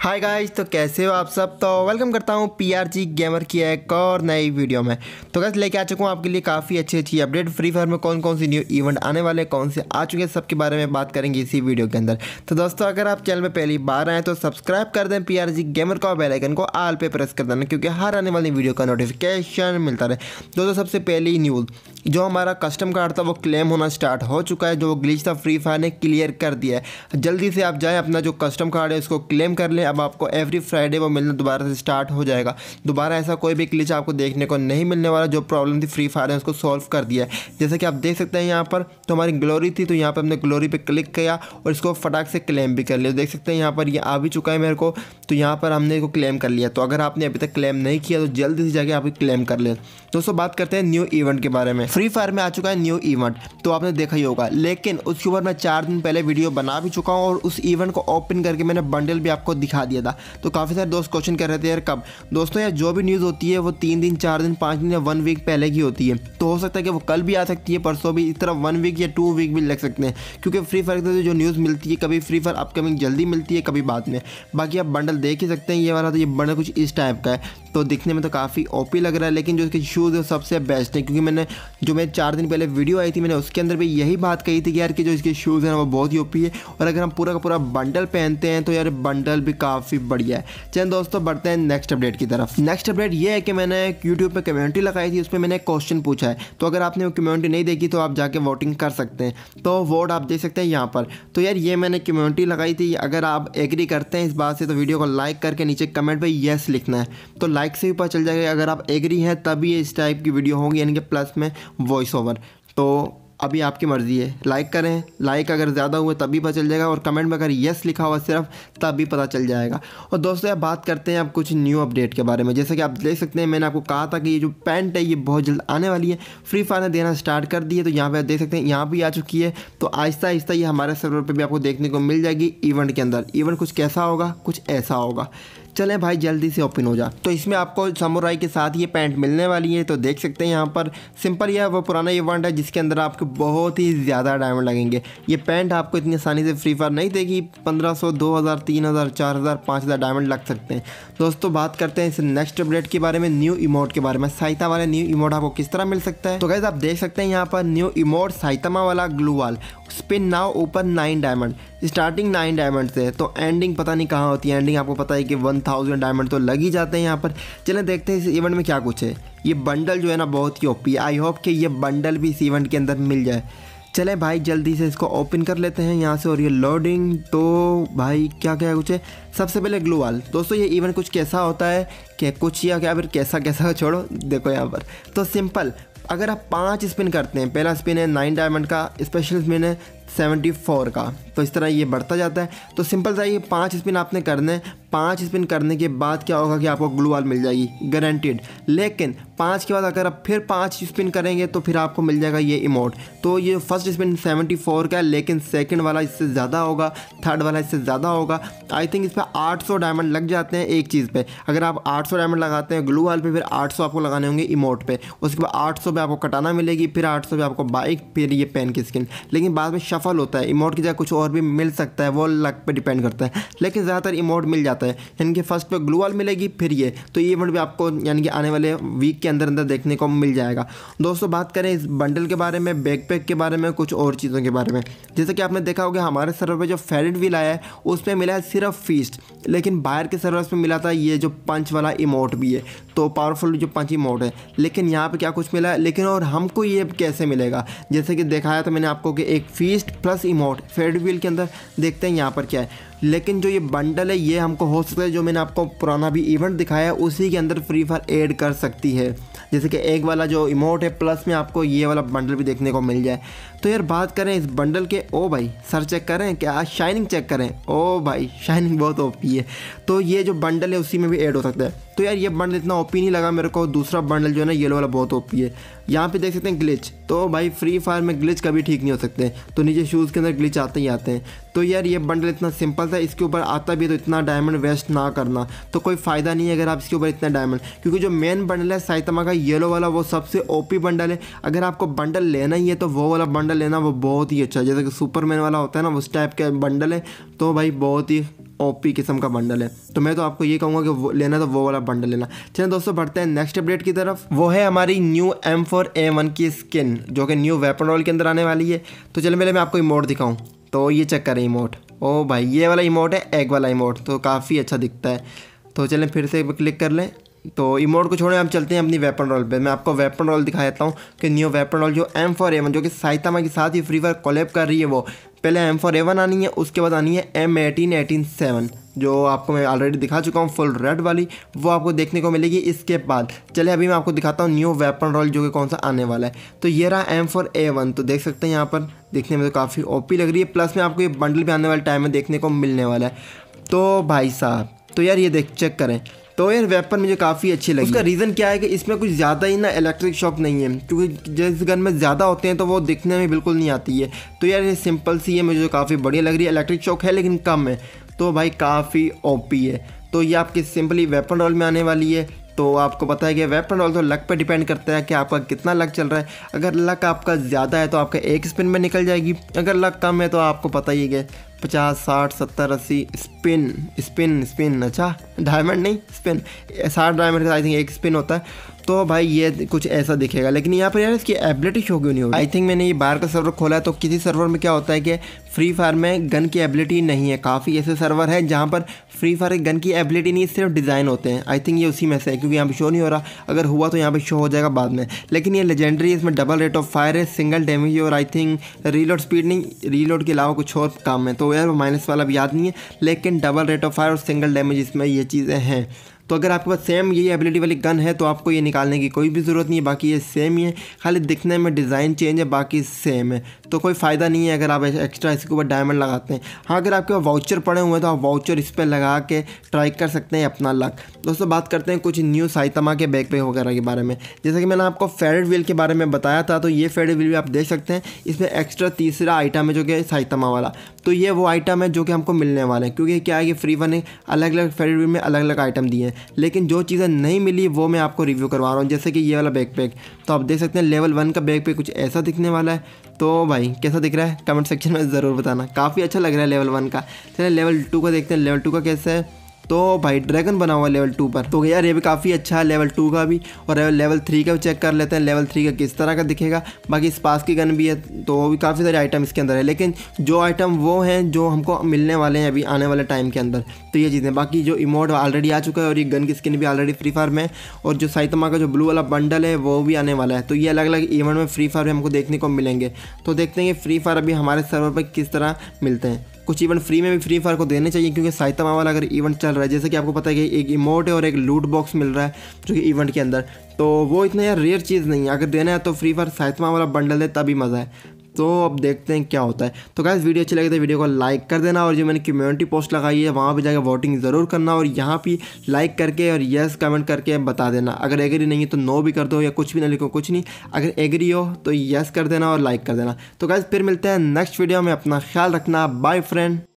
hi guys तो कैसे हो आप सब तो वेलकम करता हूँ पीआरजी गेमर की एक और नई वीडियो में तो कैसे लेके आ चुका हूँ आपके लिए काफ़ी अच्छी अच्छी अपडेट फ्री फायर में कौन कौन सी न्यू इवेंट आने वाले कौन से आ चुके हैं सबके बारे में बात करेंगे इसी वीडियो के अंदर तो दोस्तों अगर आप चैनल में पहली बार आएँ तो सब्सक्राइब कर दें पी गेमर का बेलाइकन को आल पर प्रेस कर देना क्योंकि हर आने वाली वीडियो का नोटिफिकेशन मिलता रहे तो दोस्तों सबसे पहली न्यूज़ जो हमारा कस्टम कार्ड था वो क्लेम होना स्टार्ट हो चुका है जो ग्लिच था फ्री फायर ने क्लियर कर दिया है जल्दी से आप जाएँ अपना जो कस्टम कार्ड है उसको क्लेम कर लें अब आपको एवरी फ्राइडे वो मिलना दोबारा से स्टार्ट हो जाएगा दोबारा ऐसा कोई भी क्लिच आपको देखने को नहीं मिलने वाला जो प्रॉब्लम थी फ्री फायर ने उसको सॉल्व कर दिया है जैसे कि आप देख सकते हैं यहाँ पर तो हमारी ग्लोरी थी तो यहाँ पर हमने ग्लोरी पर क्लिक किया और इसको फटाक से क्लेम भी कर लिया देख सकते हैं यहाँ पर ये आ भी चुका है मेरे को तो यहाँ पर हमने इसको क्लेम कर लिया तो अगर आपने अभी तक क्लेम नहीं किया तो जल्दी से जाके आप क्लेम कर ले दोस्तों बात करते हैं न्यू इवेंट के बारे में फ्री फायर में आ चुका है न्यू इवेंट तो आपने देखा ही होगा लेकिन उसके ऊपर मैं चार दिन पहले वीडियो बना भी चुका हूँ और उस इवेंट को ओपन करके मैंने बंडल भी आपको दिखा दिखा दिया था तो काफ़ी सारे दोस्त क्वेश्चन कर रहे थे यार कब दोस्तों यार जो भी न्यूज़ होती है वो तीन दिन चार दिन पाँच दिन या वन वीक पहले की होती है तो हो सकता है कि वो कल भी आ सकती है परसों भी इस तरह वन वीक या टू वीक भी लग सकते हैं क्योंकि फ्री फायर से जो न्यूज़ मिलती है कभी फ्री फायर अपकमिंग जल्दी मिलती है कभी बाद में बाकी आप बंडल देख ही सकते हैं ये वाला तो ये बंडल कुछ इस टाइप का है तो दिखने में तो काफ़ी ओपी लग रहा है लेकिन जो इसके शूज़ है सबसे बेस्ट है क्योंकि मैंने जो मैं चार दिन पहले वीडियो आई थी मैंने उसके अंदर भी यही बात कही थी कि यार कि जो इसके शूज़ हैं वो बहुत ही ओपी है और अगर हम पूरा का पूरा बंडल पहनते हैं तो यार बंडल भी काफ़ी बढ़िया है चलिए दोस्तों बढ़ते हैं नेक्स्ट अपडेट की तरफ नेक्स्ट अपडेट ये है कि मैंने यूट्यूब पर कम्युनिटी लगाई थी उस पर मैंने क्वेश्चन पूछा है तो अगर आपने वो कम्युनिटी नहीं देखी तो आप जाके वोटिंग कर सकते हैं तो वोट आप देख सकते हैं यहाँ पर तो यार ये मैंने कम्युनिटी लगाई थी अगर आप एग्री करते हैं इस बात से तो वीडियो को लाइक करके नीचे कमेंट पर येस लिखना है तो लाइक से भी पता चल जाएगा अगर आप एग्री हैं तभी इस टाइप की वीडियो होंगी यानी कि प्लस में वॉइस ओवर तो अभी आपकी मर्ज़ी है लाइक करें लाइक अगर ज़्यादा हुए तभी पता चल जाएगा और कमेंट में अगर येस लिखा हुआ सिर्फ तब भी पता चल जाएगा और दोस्तों अब बात करते हैं अब कुछ न्यू अपडेट के बारे में जैसे कि आप देख सकते हैं मैंने आपको कहा था कि ये जो पेंट है ये बहुत जल्द आने वाली है फ्री फायर ने देना स्टार्ट कर दी है तो यहाँ पर देख सकते हैं यहाँ भी आ चुकी है तो आहिस्ता आहिस्ता ये हमारे सर्वर पर भी आपको देखने को मिल जाएगी इवेंट के अंदर इवेंट कुछ कैसा होगा कुछ ऐसा होगा चले भाई जल्दी से ओपन हो जा तो इसमें आपको समुराई के साथ ये पैंट मिलने वाली है तो देख सकते हैं यहाँ पर सिंपल यह वो पुराना इवेंट है जिसके अंदर आपको बहुत ही ज़्यादा डायमंड लगेंगे ये पैंट आपको इतनी आसानी से फ्री फायर नहीं देगी पंद्रह सौ दो हज़ार तीन हज़ार चार हज़ार पाँच हज़ार डायमंड लग सकते हैं दोस्तों बात करते हैं इस नेक्स्ट अपडेट के बारे में न्यू इमोट के बारे में साइता वाले न्यू इमोट आपको किस तरह मिल सकता है तो गैस आप देख सकते हैं यहाँ पर न्यू इमोट साइतमा वाला glue wall spin now open nine diamond starting nine diamond से तो एंडिंग पता नहीं कहाँ होती है एंडिंग आपको पता है कि वन थाउजेंड डायमंड तो लग ही जाते हैं यहाँ पर चलें देखते हैं इस इवेंट में क्या कुछ है ये बंडल जो है ना बहुत ही ओपी आई होप कि ये बंडल भी इस इवेंट के अंदर मिल जाए चले भाई जल्दी से इसको ओपन कर लेते हैं यहाँ से और ये लोडिंग तो भाई क्या क्या कुछ है सबसे पहले ग्लू वाल दोस्तों ये इवेंट कुछ कैसा होता है कि कुछ या क्या फिर कैसा कैसा छोड़ो देखो यहाँ पर तो सिंपल अगर आप पाँच स्पिन करते हैं पहला स्पिन है नाइन डायमंड का स्पेशल स्पिन है 74 का तो इस तरह ये बढ़ता जाता है तो सिंपल सा ये पाँच स्पिन आपने करने हैं पाँच स्पिन करने के बाद क्या होगा कि आपको ग्लू वाल मिल जाएगी गारंटेड लेकिन पाँच के बाद अगर आप फिर पाँच स्पिन करेंगे तो फिर आपको मिल जाएगा ये इमोट तो ये फर्स्ट स्पिन 74 का है लेकिन सेकंड वाला इससे ज़्यादा होगा थर्ड वाला इससे ज़्यादा होगा आई थिंक इस पर सौ डायमंड लग जाते हैं एक चीज़ पर अगर आप सौ डायमंड लगाते हैं ग्लू वाल पर फिर सौ आपको लगाने होंगे इमोट पर उसके बाद सौ पे आपको कटाना मिलेगी फिर सौ पे आपको बाइक फिर ये पेन की स्किन लेकिन बाद में सफल होता है इमोट की जगह कुछ और भी मिल सकता है वो लक पे डिपेंड करता है लेकिन ज़्यादातर इमोट मिल जाता है यानी कि फर्स्ट पे ग्लूवाल मिलेगी फिर ये तो ये इवेंट भी आपको यानी कि आने वाले वीक के अंदर अंदर देखने को मिल जाएगा दोस्तों बात करें इस बंडल के बारे में बैकपैक के बारे में कुछ और चीज़ों के बारे में जैसे कि आपने देखा होगा हमारे सर्वर पर जो फेरिट व्हील आया है उसमें मिला है सिर्फ फीस लेकिन बाहर के सर्वर्स पर मिला था ये जो पंच वाला इमोट भी है तो पावरफुल जो पाँच मोड है लेकिन यहाँ पे क्या कुछ मिला है लेकिन और हमको ये कैसे मिलेगा जैसे कि दिखाया था मैंने आपको कि एक feast plus emote fade wheel के अंदर देखते हैं यहाँ पर क्या है लेकिन जो ये बंडल है ये हमको हो सकता है जो मैंने आपको पुराना भी इवेंट दिखाया है उसी के अंदर फ्री फायर एड कर सकती है जैसे कि एक वाला जो इमोट है प्लस में आपको ये वाला बंडल भी देखने को मिल जाए तो यार बात करें इस बंडल के ओ भाई सर चेक करें क्या शाइनिंग चेक करें ओ भाई शाइनिंग बहुत ओपी है तो ये जो बंडल है उसी में भी ऐड हो सकता है तो यार ये बंडल इतना ओपी नहीं लगा मेरे को दूसरा बंडल जो है ना येलो वाला बहुत ओपी है यहाँ पे देख सकते हैं ग्लिच तो भाई फ्री फायर में ग्लिच कभी ठीक नहीं हो सकते तो नीचे शूज़ के अंदर ग्लिच आते ही आते हैं तो यार ये बंडल इतना सिंपल था इसके ऊपर आता भी है तो इतना डायमंड वेस्ट ना करना तो कोई फ़ायदा नहीं है अगर आप इसके ऊपर इतना डायमंड क्योंकि जो मेन बंडल है साइतमा का येलो वाला वो सबसे ओपी बंडल है अगर आपको बंडल लेना ही है तो वो वाला बंडल लेना वो बहुत ही अच्छा है जैसे कि सुपरमैन वाला होता है ना उस टाइप का बंडल है तो भाई बहुत ही ओपी किस्म का बंडल है तो मैं तो आपको ये कहूँगा कि वो लेना तो वो वाला बंडल लेना चलिए दोस्तों बढ़ते हैं नेक्स्ट अपडेट की तरफ वो है हमारी new M four A one की स्किन जो कि न्यू वेपन रोल के अंदर आने वाली है तो चलो पहले मैं आपको इमोट दिखाऊँ तो ये चेक करें इमोट ओ भाई ये वाला इमोट है एग वाला इमोट तो काफ़ी अच्छा दिखता है तो चलें फिर से क्लिक कर लें तो इमोट को छोड़ें हम चलते हैं अपनी वेपन रोल पे मैं आपको वेपन रोल दिखा देता हूँ कि न्यू वेपन रोल जो एम फॉर एम जो कि साइतामा के साथ ही फ्री फायर कॉलेब कर रही है वो पहले एम फॉर एवन आनी है उसके बाद आनी है एम एटीन एटीन सेवन जो आपको मैं ऑलरेडी दिखा चुका हूँ फुल रेड वाली वो आपको देखने को मिलेगी इसके बाद चले अभी मैं आपको दिखाता हूँ न्यू वेपन रॉल जो कि कौन सा आने वाला है तो ये रहा एम फॉर ए वन तो देख सकते हैं यहाँ पर देखने में तो काफ़ी ओपी लग रही है प्लस में आपको ये बंडल भी आने वाले टाइम में देखने को मिलने वाला है तो भाई साहब तो यार ये देख चेक करें तो यार वेपन मुझे काफ़ी अच्छी लगी उसका रीज़न क्या है कि इसमें कुछ ज़्यादा ही ना इलेक्ट्रिक शॉक नहीं है क्योंकि जिस गन में ज़्यादा होते हैं तो वो दिखने में बिल्कुल नहीं आती है तो यार ये सिंपल सी है मुझे तो काफ़ी बढ़िया लग रही है इलेक्ट्रिक शॉक है लेकिन कम है तो भाई काफ़ी ओपी है तो ये आपकी सिंपली वेपन रोल में आने वाली है तो आपको पता है कि वेपन ऑल्सो लक पर डिपेंड करता है कि आपका कितना लक चल रहा है अगर लक आपका ज़्यादा है तो आपका एक स्पिन में निकल जाएगी अगर लक कम है तो आपको पता ही है पचास साठ सत्तर अस्सी स्पिन स्पिन स्पिन अच्छा डायमंड नहीं स्पिन साठ डायमंड आई थिंक एक स्पिन होता है तो भाई ये कुछ ऐसा दिखेगा लेकिन यहाँ पर यार इसकी एबिलिटी शो क्यों नहीं होगी आई थिंक मैंने ये बाहर का सर्वर खोला है तो किसी सर्वर में क्या होता है कि फ्री फायर में गन की एबिलिटी नहीं है काफ़ी ऐसे सर्वर है जहाँ पर फ्री फायर गन की एबिलिटी नहीं सिर्फ डिज़ाइन होते हैं आई थिंक ये उसी में से है क्योंकि यहाँ पर शो नहीं हो रहा अगर हुआ तो यहाँ पर शो हो जाएगा बाद में लेकिन ये लेजेंडरी इसमें डबल रेट ऑफ फायर है सिंगल डैमेज और आई थिंक रीलोड स्पीड नहीं रीलोड के अलावा कुछ और काम है तो यार माइनस वाला भी याद नहीं है लेकिन डबल रेट ऑफ फायर और सिंगल डैमेज इसमें ये चीज़ें हैं तो अगर आपके पास सेम यही एबिलिटी वाली गन है तो आपको ये निकालने की कोई भी ज़रूरत नहीं है बाकी ये सेम ही है खाली दिखने में डिज़ाइन चेंज है बाकी सेम है तो कोई फ़ायदा नहीं है अगर आप एक्स्ट्रा इसके ऊपर डायमंड लगाते हैं हाँ अगर आपके पास वाउचर पड़े हुए हैं तो आप वाउचर इस पर लगा के ट्राई कर सकते हैं अपना लक दोस्तों बात करते हैं कुछ न्यू साइतमा के बैक पे वगैरह के बारे में जैसे कि मैंने आपको फेरेड व्हील के बारे में बताया था तो ये फेरेड व्हील भी आप देख सकते हैं इसमें एक्स्ट्रा तीसरा आइटम है जो कि साइतमा वाला तो ये वो आइटम है जो कि हमको मिलने वाला है क्योंकि क्या है कि फ्री वन अलग अलग फेरेड व्हील में अलग अलग आइटम दिए हैं लेकिन जो चीज़ें नहीं मिली वो मैं आपको रिव्यू करवा रहा हूँ जैसे कि ये वाला बैक पैक तो आप देख सकते हैं लेवल वन का बैक पैक कुछ ऐसा दिखने वाला है तो भाई कैसा दिख रहा है कमेंट सेक्शन में ज़रूर बताना काफ़ी अच्छा लग रहा है लेवल वन का चलिए लेवल टू का देखते हैं लेवल टू का कैसा है तो भाई ड्रैगन बना हुआ लेवल टू पर तो यार ये भी काफ़ी अच्छा है लेवल टू का भी और लेवल थ्री का भी चेक कर लेते हैं लेवल थ्री का किस तरह का दिखेगा बाकी स्पास की गन भी है तो वो भी काफ़ी सारे आइटम इसके अंदर है लेकिन जो आइटम वो हैं जो हमको मिलने वाले हैं अभी आने वाले टाइम के अंदर तो ये चीज़ें बाकी जो इमोट ऑलरेडी आ चुका है और ये गन की स्किन भी ऑलरेडी फ्री फायर में और जो साइतमा का जो ब्लू वाला बंडल है वो भी आने वाला है तो ये अलग अलग इवेंट में फ्री फायर हमको देखने को मिलेंगे तो देखते हैं फ्री फायर अभी हमारे सर्वर पर किस तरह मिलते हैं कुछ इवेंट फ्री में भी फ्री फायर को देने चाहिए क्योंकि साइतमा वाला अगर इवेंट चल रहा है जैसे कि आपको पता है कि एक इमोट है और एक लूट बॉक्स मिल रहा है जो कि इवेंट के अंदर तो वो इतना यार रेयर चीज़ नहीं है अगर देना है तो फ्री फायर साइतमा वाला बंडल दे तभी मज़ा है तो अब देखते हैं क्या होता है तो गाइज़ वीडियो अच्छी लगी तो वीडियो को लाइक कर देना और जो मैंने कम्युनिटी पोस्ट लगाई है वहाँ पर जाकर वोटिंग ज़रूर करना और यहाँ भी लाइक करके और येस कमेंट करके बता देना अगर एग्री नहीं है तो नो भी कर दो या कुछ भी ना लिखो कुछ नहीं अगर एग्री हो तो येस कर देना और लाइक कर देना तो गाइज़ फिर मिलते हैं नेक्स्ट वीडियो में अपना ख्याल रखना बाय फ्रेंड